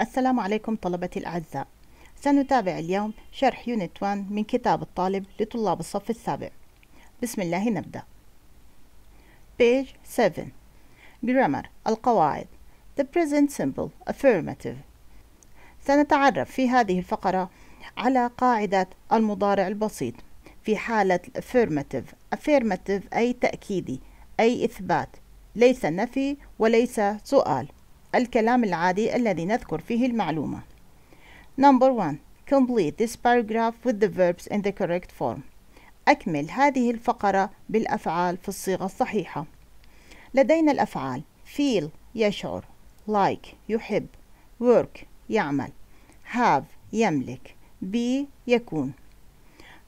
السلام عليكم طلبتي الأعزاء سنتابع اليوم شرح يونت 1 من كتاب الطالب لطلاب الصف السابع بسم الله نبدأ page 7 grammar القواعد the present simple affirmative سنتعرف في هذه الفقرة على قاعدة المضارع البسيط في حالة affirmative affirmative أي تأكيدي أي إثبات ليس نفي وليس سؤال الكلام العادي الذي نذكر فيه المعلومة Number one Complete this paragraph with the verbs in the correct form أكمل هذه الفقرة بالأفعال في الصيغة الصحيحة لدينا الأفعال feel يشعر like يحب work يعمل have يملك be يكون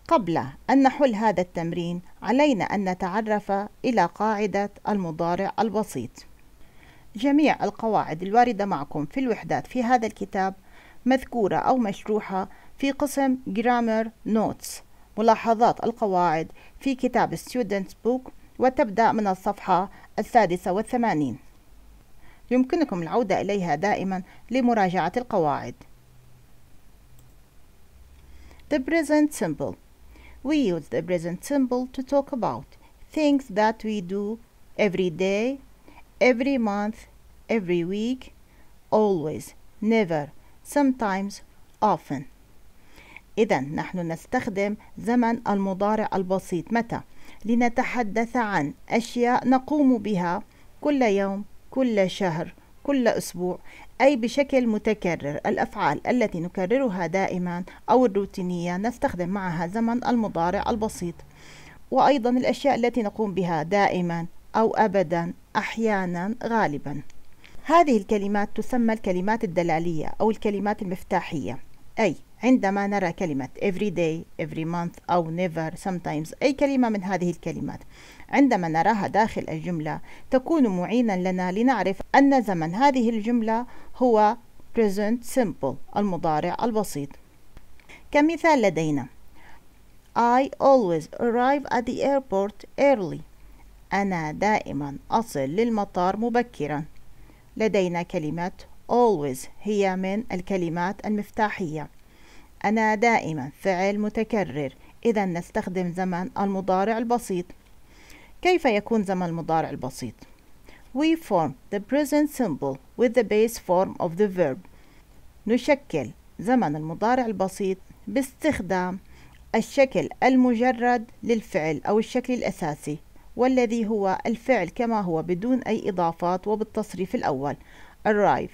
قبل أن نحل هذا التمرين علينا أن نتعرف إلى قاعدة المضارع البسيط جميع القواعد الواردة معكم في الوحدات في هذا الكتاب مذكورة أو مشروحة في قسم Grammar Notes ملاحظات القواعد في كتاب Students Book وتبدأ من الصفحة السادسة والثمانين يمكنكم العودة إليها دائما لمراجعة القواعد The present simple We use the present simple to talk about things that we do every day every month every week always never sometimes often إذا نحن نستخدم زمن المضارع البسيط متى لنتحدث عن أشياء نقوم بها كل يوم كل شهر كل أسبوع أي بشكل متكرر الأفعال التي نكررها دائما أو الروتينية نستخدم معها زمن المضارع البسيط وأيضا الأشياء التي نقوم بها دائما أو أبدا أحيانا غالبا هذه الكلمات تسمى الكلمات الدلالية أو الكلمات المفتاحية أي عندما نرى كلمة every day, every month أو never, sometimes أي كلمة من هذه الكلمات عندما نراها داخل الجملة تكون معينا لنا لنعرف أن زمن هذه الجملة هو present simple المضارع البسيط كمثال لدينا I always arrive at the airport early أنا دائما أصل للمطار مبكرا لدينا كلمة always هي من الكلمات المفتاحية أنا دائما فعل متكرر إذا نستخدم زمن المضارع البسيط كيف يكون زمن المضارع البسيط؟ We form the present simple with the base form of the verb نشكل زمن المضارع البسيط باستخدام الشكل المجرد للفعل أو الشكل الأساسي والذي هو الفعل كما هو بدون أي إضافات وبالتصريف الأول arrive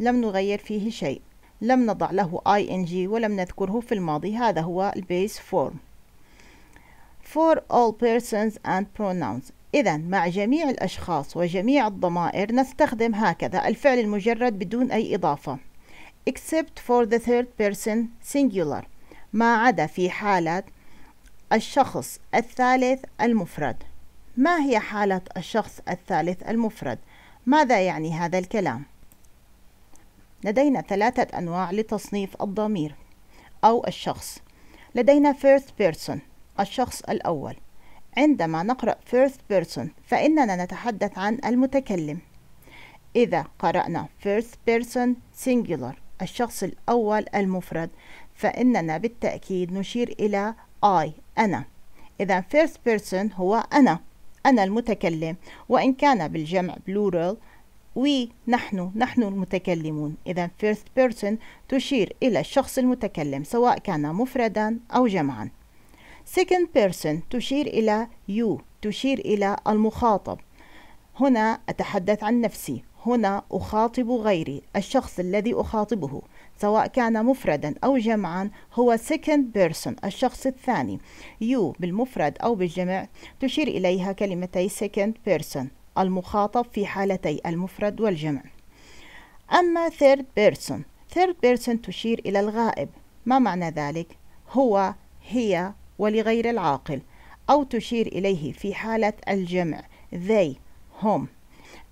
لم نغير فيه شيء لم نضع له ing ولم نذكره في الماضي هذا هو base form for all persons and pronouns إذا مع جميع الأشخاص وجميع الضمائر نستخدم هكذا الفعل المجرد بدون أي إضافة except for the third person singular ما عدا في حالة الشخص الثالث المفرد ما هي حالة الشخص الثالث المفرد؟ ماذا يعني هذا الكلام؟ لدينا ثلاثة أنواع لتصنيف الضمير أو الشخص لدينا first person الشخص الأول عندما نقرأ first person فإننا نتحدث عن المتكلم إذا قرأنا first person singular الشخص الأول المفرد فإننا بالتأكيد نشير إلى I أنا إذا first person هو أنا أنا المتكلم وإن كان بالجمع plural we نحن نحن المتكلمون إذا first person تشير إلى الشخص المتكلم سواء كان مفردا أو جمعا second person تشير إلى you تشير إلى المخاطب هنا أتحدث عن نفسي هنا أخاطب غيري الشخص الذي أخاطبه سواء كان مفردا أو جمعا هو second person الشخص الثاني you بالمفرد أو بالجمع تشير إليها كلمتي second person المخاطب في حالتي المفرد والجمع أما third person third person تشير إلى الغائب ما معنى ذلك؟ هو هي ولغير العاقل أو تشير إليه في حالة الجمع they هم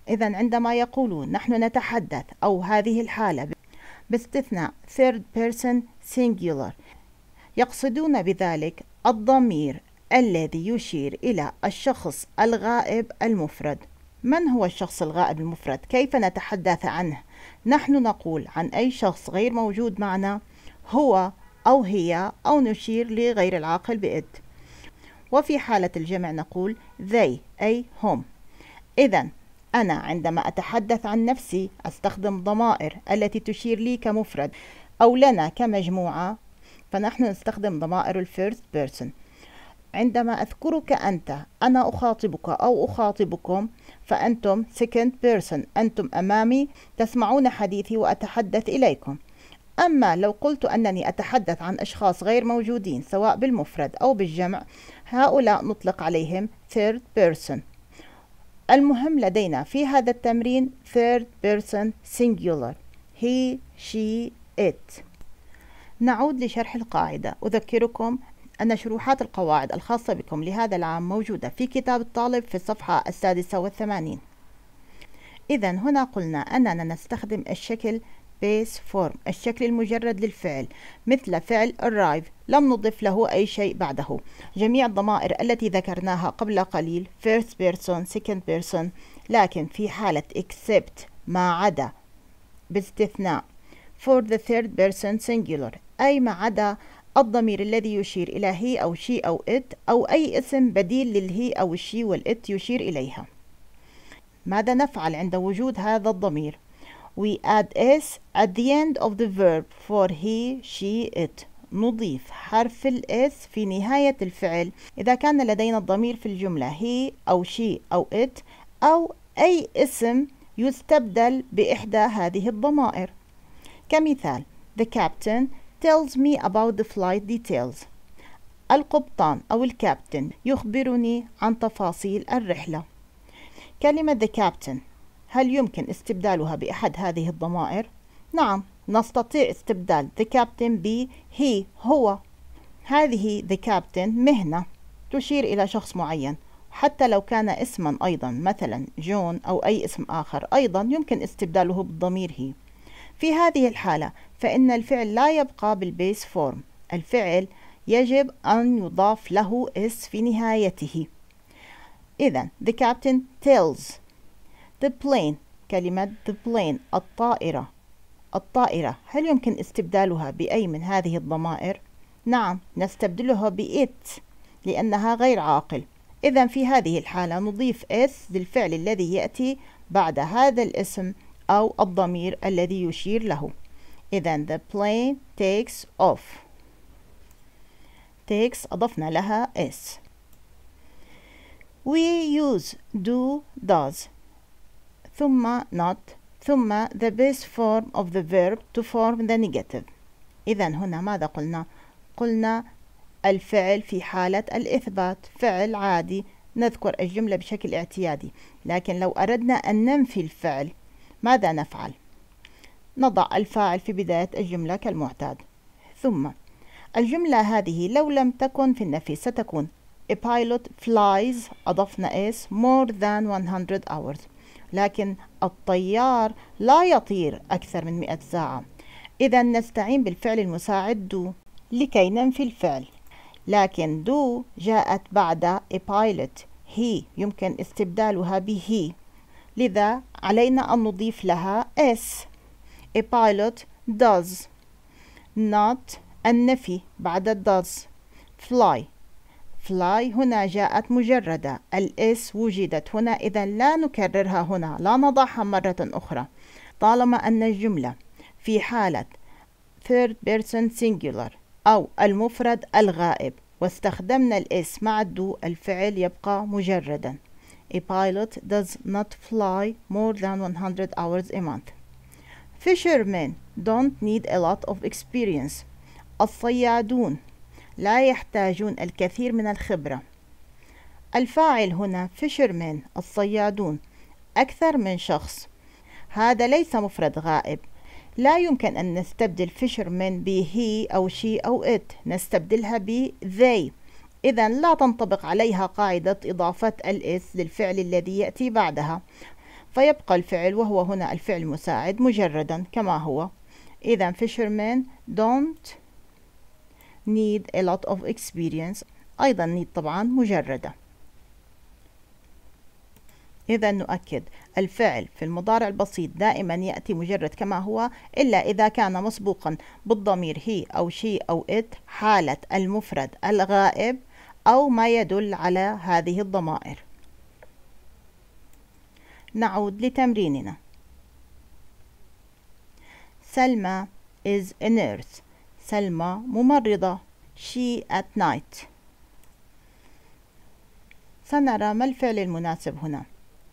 إذا عندما يقولون نحن نتحدث أو هذه الحالة باستثناء third person singular يقصدون بذلك الضمير الذي يشير إلى الشخص الغائب المفرد من هو الشخص الغائب المفرد؟ كيف نتحدث عنه؟ نحن نقول عن أي شخص غير موجود معنا هو أو هي أو نشير لغير العاقل بإد وفي حالة الجمع نقول they أي هم إذا أنا عندما أتحدث عن نفسي أستخدم ضمائر التي تشير لي كمفرد أو لنا كمجموعة فنحن نستخدم ضمائر الفيرست بيرسون عندما أذكرك أنت أنا أخاطبك أو أخاطبكم فأنتم second person أنتم أمامي تسمعون حديثي وأتحدث إليكم أما لو قلت أنني أتحدث عن أشخاص غير موجودين سواء بالمفرد أو بالجمع هؤلاء نطلق عليهم third person المهم لدينا في هذا التمرين third person singular he she it نعود لشرح القاعدة أذكركم أن شروحات القواعد الخاصة بكم لهذا العام موجودة في كتاب الطالب في الصفحة السادسة والثمانين إذا هنا قلنا أننا نستخدم الشكل base form الشكل المجرد للفعل مثل فعل arrive لم نضف له أي شيء بعده جميع الضمائر التي ذكرناها قبل قليل first person second person لكن في حالة except ما عدا باستثناء for the third person singular أي ما عدا الضمير الذي يشير إلى هي أو شي أو it أو أي اسم بديل للهي أو الشي والإت يشير إليها ماذا نفعل عند وجود هذا الضمير we add s at the end of the verb for he she it نضيف حرف الاس في نهاية الفعل إذا كان لدينا الضمير في الجملة he أو she أو it أو أي اسم يستبدل بإحدى هذه الضمائر كمثال The captain tells me about the flight details القبطان أو الكابتن يخبرني عن تفاصيل الرحلة كلمة the captain هل يمكن استبدالها بأحد هذه الضمائر؟ نعم نستطيع استبدال the captain ب he هو هذه the captain مهنة تشير إلى شخص معين حتى لو كان اسما أيضا مثلا جون أو أي اسم آخر أيضا يمكن استبداله بالضمير هي في هذه الحالة فإن الفعل لا يبقى بالبيس فورم الفعل يجب أن يضاف له اس في نهايته إذا the captain tells The plane كلمة the plane الطائرة الطائرة هل يمكن استبدالها بأي من هذه الضمائر؟ نعم نستبدلها ب it لأنها غير عاقل إذا في هذه الحالة نضيف s للفعل الذي يأتي بعد هذا الاسم أو الضمير الذي يشير له إذا the plane takes off takes أضفنا لها s we use do does ثم not ثم the base form of the verb to form the negative إذا هنا ماذا قلنا؟ قلنا الفعل في حالة الإثبات فعل عادي نذكر الجملة بشكل اعتيادي لكن لو أردنا أن ننفي الفعل ماذا نفعل؟ نضع الفاعل في بداية الجملة كالمعتاد ثم الجملة هذه لو لم تكن في النفي ستكون A pilot flies أضفنا S more than 100 hours لكن الطيار لا يطير أكثر من 100 ساعة إذا نستعين بالفعل المساعد دو لكي ننفي الفعل لكن دو جاءت بعد a pilot هي يمكن استبدالها به لذا علينا أن نضيف لها s a pilot does not النفي بعد does fly fly هنا جاءت مجردة الاس وجدت هنا إذا لا نكررها هنا لا نضعها مرة أخرى طالما أن الجملة في حالة third person singular أو المفرد الغائب واستخدمنا الاس مع الدو الفعل يبقى مجردا A pilot does not fly more than 100 hours a month Fishermen don't need a lot of experience الصيادون لا يحتاجون الكثير من الخبرة الفاعل هنا فيشرمان الصيادون أكثر من شخص هذا ليس مفرد غائب لا يمكن أن نستبدل فيشرمان بهي أو شي أو إت نستبدلها ب they إذا لا تنطبق عليها قاعدة إضافة الإس للفعل الذي يأتي بعدها فيبقى الفعل وهو هنا الفعل المساعد مجردا كما هو إذا fishermen don't need a lot of experience أيضا need طبعا مجردة إذا نؤكد الفعل في المضارع البسيط دائما يأتي مجرد كما هو إلا إذا كان مسبوقا بالضمير هي أو شي أو it حالة المفرد الغائب أو ما يدل على هذه الضمائر نعود لتمريننا سلمى is a nurse سلمى ممرضة she at night سنرى ما الفعل المناسب هنا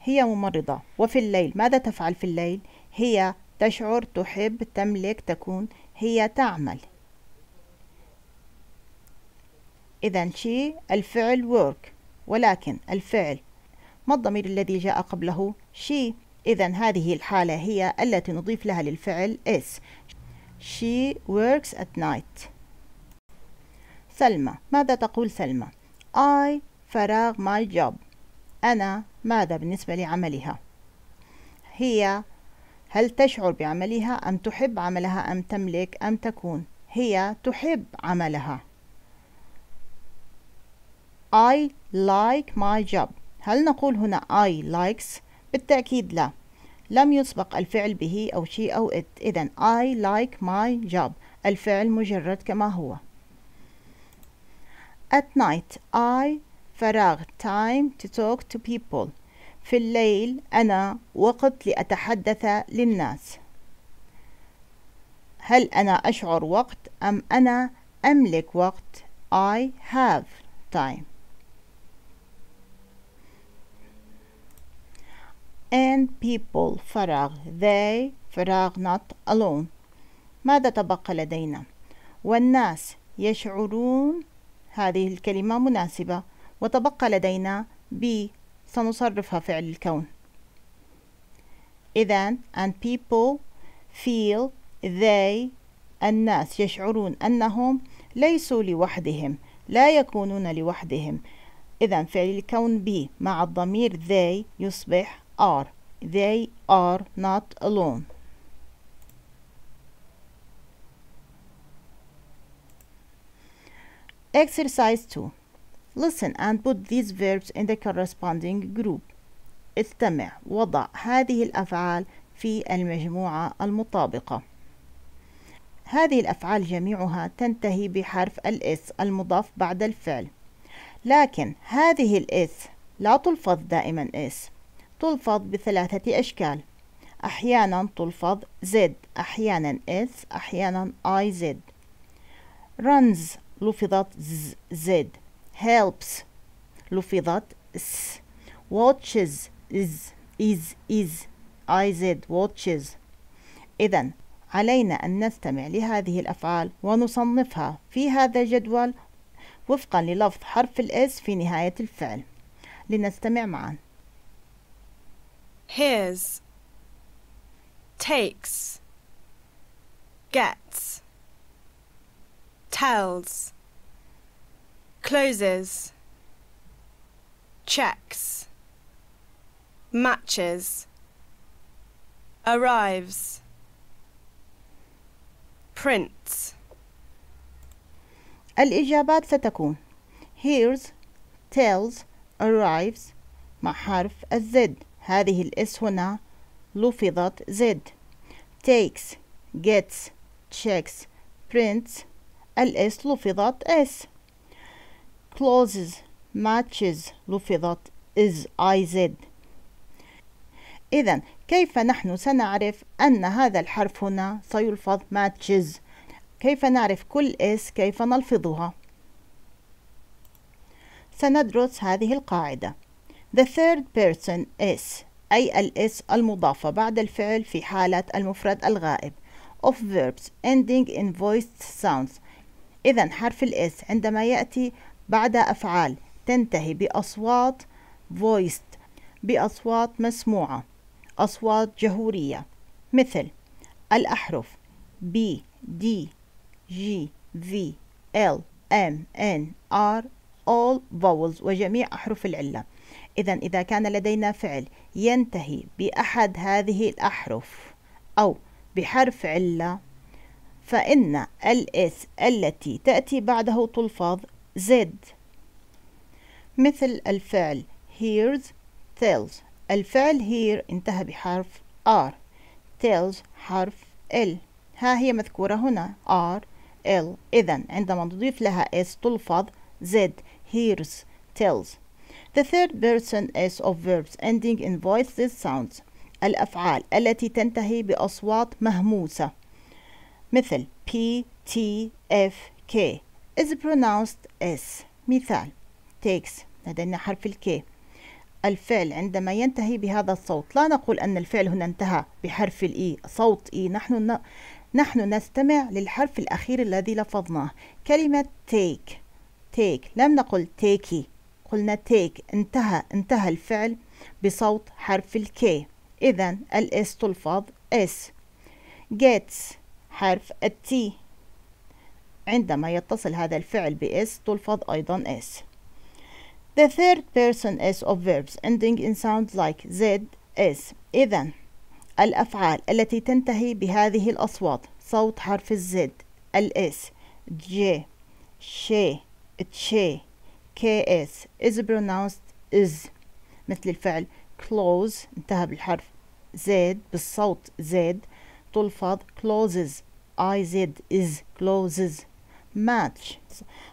هي ممرضة وفي الليل ماذا تفعل في الليل هي تشعر تحب تملك تكون هي تعمل إذا شي الفعل work ولكن الفعل ما الضمير الذي جاء قبله she إذا هذه الحالة هي التي نضيف لها للفعل is She works at night. سلمى ماذا تقول سلمى؟ I فراغ my job. أنا ماذا بالنسبة لعملها؟ هي هل تشعر بعملها أم تحب عملها أم تملك أم تكون؟ هي تحب عملها. I like my job. هل نقول هنا I likes؟ بالتأكيد لا. لم يسبق الفعل به أو شيء أو it إذا I like my job الفعل مجرد كما هو at night I فراغ time to talk to people في الليل أنا وقت لأتحدث للناس هل أنا أشعر وقت أم أنا أملك وقت I have time and people فراغ they فراغ not alone ماذا تبقى لدينا والناس يشعرون هذه الكلمة مناسبة وتبقى لدينا be سنصرفها فعل الكون إذا and people feel they الناس يشعرون أنهم ليسوا لوحدهم لا يكونون لوحدهم إذا فعل الكون be مع الضمير they يصبح are they are not alone exercise 2 listen and put these verbs in the corresponding group استمع وضع هذه الأفعال في المجموعة المطابقة هذه الأفعال جميعها تنتهي بحرف الإس المضاف بعد الفعل لكن هذه الإس لا تلفظ دائما إس تلفظ بثلاثة أشكال أحيانا تلفظ Z أحيانا S أحيانا IZ runs لفظت Z helps لفظت S watches is is is Z watches إذا علينا أن نستمع لهذه الأفعال ونصنفها في هذا الجدول وفقا للفظ حرف الإس في نهاية الفعل لنستمع معاً Hears, takes, gets, tells, closes, checks, matches, arrives, prints. الإجابات ستكون hears, tells, arrives مع حرف الزد هذه الاس هنا لفظت زد takes gets checks prints الاس لفظت اس closes matches لفظت is iz إذا كيف نحن سنعرف أن هذا الحرف هنا سيلفظ matches كيف نعرف كل اس كيف نلفظها سندرس هذه القاعدة The third person is أي الإس المضافة بعد الفعل في حالة المفرد الغائب of verbs ending in voiced sounds إذا حرف الإس عندما يأتي بعد أفعال تنتهي بأصوات voiced بأصوات مسموعة أصوات جهورية مثل الأحرف B D G V L M N R all vowels وجميع أحرف العلة إذا إذا كان لدينا فعل ينتهي بأحد هذه الأحرف أو بحرف علة فإن الإس التي تأتي بعده تلفظ زد مثل الفعل hears tells الفعل here انتهى بحرف R tells حرف L ها هي مذكورة هنا R L إذا عندما نضيف لها S تلفظ Z hears tells The third person is of verbs ending in voiceless sounds الأفعال التي تنتهي بأصوات مهموسة مثل P, T, F, K is pronounced S مثال takes لدينا حرف K. الفعل عندما ينتهي بهذا الصوت لا نقول أن الفعل هنا انتهى بحرف الإي e. صوت إي e. نحن نحن نستمع للحرف الأخير الذي لفظناه كلمة take take لم نقل تيكي قلنا take انتهى انتهى الفعل بصوت حرف الكي إذا الاس تلفظ اس gets حرف التي عندما يتصل هذا الفعل بإس تلفظ أيضا إس The third person is of verbs ending in sounds like Z, S. إذا الأفعال التي تنتهي بهذه الأصوات صوت حرف الزد الإس J, ش, تشي KS is pronounced is مثل الفعل close انتهى بالحرف زد بالصوت زد تلفظ closes Z is closes match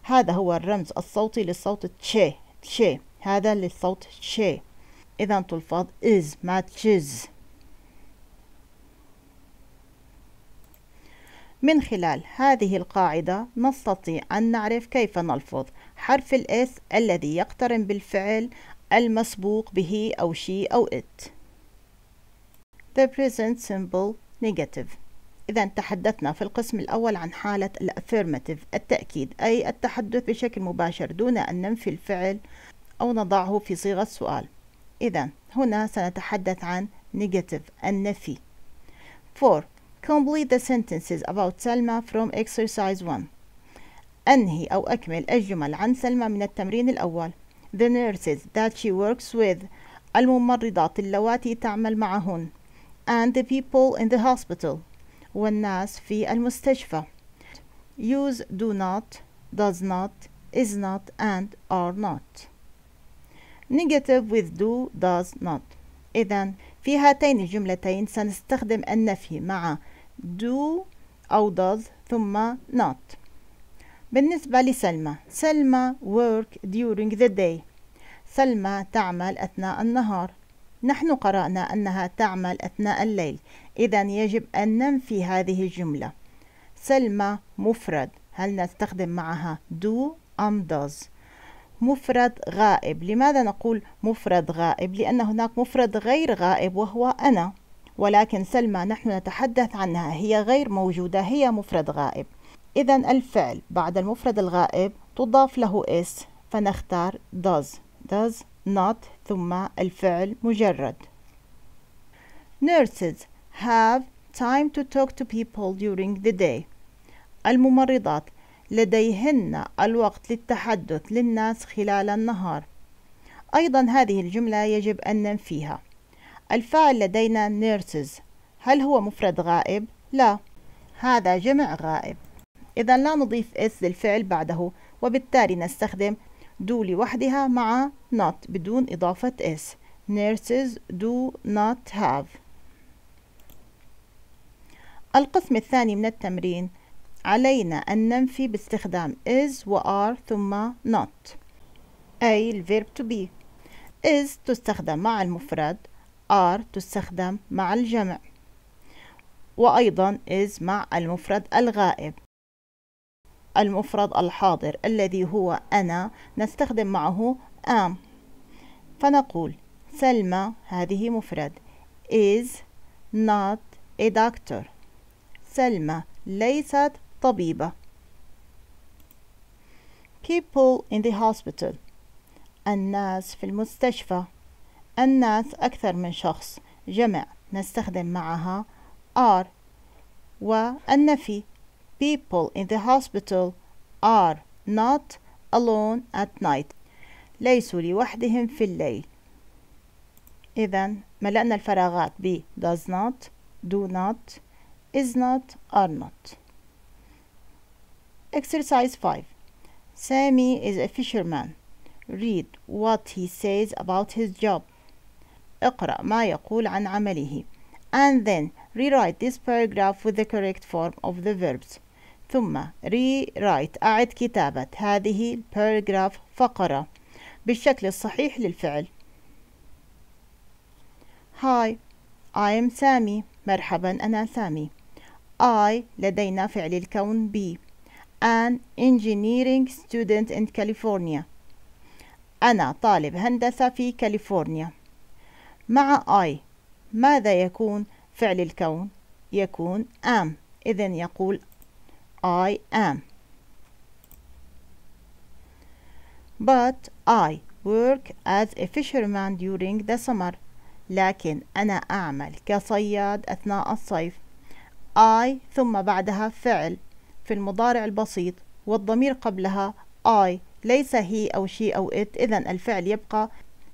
هذا هو الرمز الصوتي للصوت تش تش هذا للصوت تش إذا تلفظ is matches من خلال هذه القاعدة نستطيع أن نعرف كيف نلفظ حرف الإث الذي يقترن بالفعل المسبوق به أو she أو it the present simple negative إذا تحدثنا في القسم الأول عن حالة الأفيرماتيف التأكيد أي التحدث بشكل مباشر دون أن ننفي الفعل أو نضعه في صيغة سؤال إذا هنا سنتحدث عن negative النفي 4. Complete the sentences about Selma from exercise 1 أنهي أو أكمل الجمل عن سلمى من التمرين الأول The nurses that she works with الممرضات اللواتي تعمل معهن and the people in the hospital والناس في المستشفى use do not does not is not and are not negative with do does not إذا في هاتين الجملتين سنستخدم النفي مع do أو does ثم not بالنسبة لسلمى سلمى work during the day سلمى تعمل أثناء النهار نحن قرأنا أنها تعمل أثناء الليل إذا يجب أن ننفي هذه الجملة سلمى مفرد هل نستخدم معها do أم does مفرد غائب لماذا نقول مفرد غائب لأن هناك مفرد غير غائب وهو أنا ولكن سلمى نحن نتحدث عنها هي غير موجودة هي مفرد غائب إذا الفعل بعد المفرد الغائب تضاف له اس فنختار does does not ثم الفعل مجرد nurses have time to talk to people during the day الممرضات لديهن الوقت للتحدث للناس خلال النهار أيضا هذه الجملة يجب أن ننفيها الفاعل لدينا nurses هل هو مفرد غائب؟ لا هذا جمع غائب إذا لا نضيف إس للفعل بعده وبالتالي نستخدم do لوحدها مع not بدون إضافة إس nurses do not have القسم الثاني من التمرين علينا أن ننفي باستخدام is و are ثم not أي الverb to be is تستخدم مع المفرد are تستخدم مع الجمع وأيضا is مع المفرد الغائب المفرد الحاضر الذي هو أنا نستخدم معه am فنقول سلمى هذه مفرد is not a doctor سلمى ليست طبيبة people in the hospital الناس في المستشفى الناس أكثر من شخص جمع نستخدم معها are والنفي people in the hospital are not alone at night ليسوا لوحدهم في الليل إذا ملأنا الفراغات ب does not do not is not are not Exercise 5 Sammy is a fisherman Read what he says about his job اقرأ ما يقول عن عمله and then rewrite this paragraph with the correct form of the verbs ثم rewrite أعد كتابة هذه paragraph فقرة بالشكل الصحيح للفعل هاي I am سامي مرحبا أنا سامي I لدينا فعل الكون B an engineering student in California أنا طالب هندسة في كاليفورنيا مع I ماذا يكون فعل الكون؟ يكون am إذن يقول I am. But I work as a fisherman during the summer. لكن أنا أعمل كصياد أثناء الصيف. I ثم بعدها فعل في المضارع البسيط والضمير قبلها I ليس هي أو she أو it إذا الفعل يبقى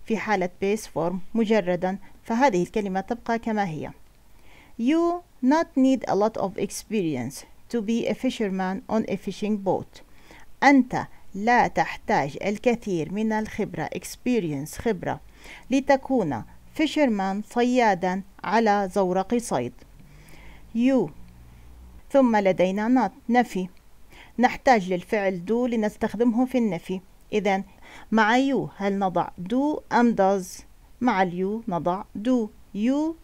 في حالة base form مجردا فهذه الكلمة تبقى كما هي. You not need a lot of experience to be a fisherman on a fishing boat أنت لا تحتاج الكثير من الخبرة experience خبرة لتكون fisherman صيادا على زورق صيد you ثم لدينا not نفي نحتاج للفعل do لنستخدمه في النفي إذا مع you هل نضع do أم does مع اليو نضع do you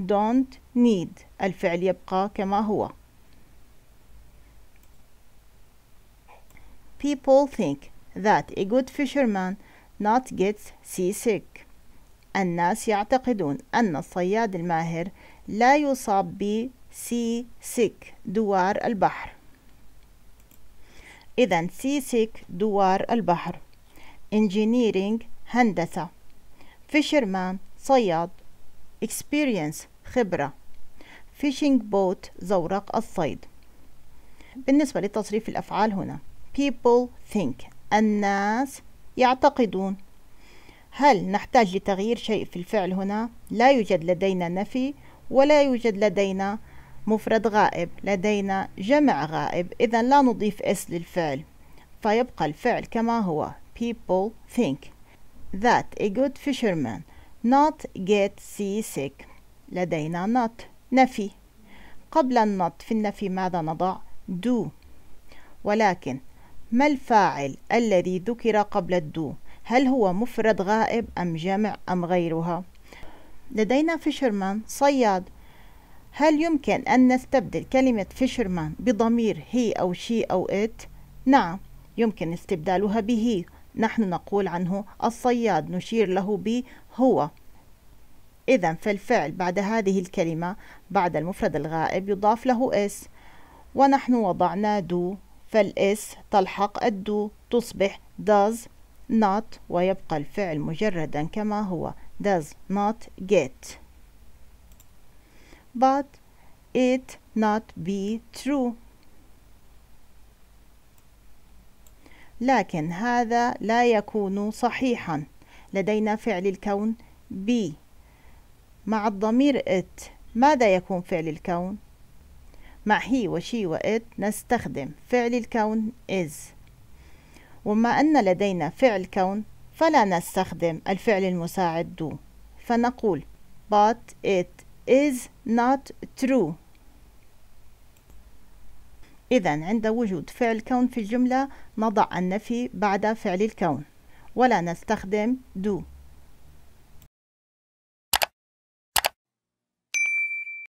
don't need الفعل يبقى كما هو people think that a good fisherman not gets seasick الناس يعتقدون أن الصياد الماهر لا يصاب ب seasick دوار البحر إذا seasick دوار البحر engineering هندسة fisherman صياد experience خبرة fishing boat زورق الصيد بالنسبة لتصريف الأفعال هنا people think الناس يعتقدون هل نحتاج لتغيير شيء في الفعل هنا لا يوجد لدينا نفي ولا يوجد لدينا مفرد غائب لدينا جمع غائب إذا لا نضيف اس للفعل فيبقى الفعل كما هو people think that a good fisherman not get seasick لدينا not نفي قبل النط في النفي ماذا نضع do ولكن ما الفاعل الذي ذكر قبل الدو هل هو مفرد غائب أم جمع أم غيرها لدينا فيشرمان صياد هل يمكن أن نستبدل كلمة فيشرمان بضمير هي أو شي أو إت نعم يمكن استبدالها به نحن نقول عنه الصياد نشير له ب هو إذا فالفعل بعد هذه الكلمة بعد المفرد الغائب يضاف له اس ونحن وضعنا دو فالاس تلحق الدو تصبح does not ويبقى الفعل مجردا كما هو does not get but it not be true لكن هذا لا يكون صحيحا لدينا فعل الكون be مع الضمير it ماذا يكون فعل الكون مع هي وشي وإت نستخدم فعل الكون is وما أن لدينا فعل كون فلا نستخدم الفعل المساعد do فنقول but it is not true إذا عند وجود فعل كون في الجملة نضع النفي بعد فعل الكون ولا نستخدم do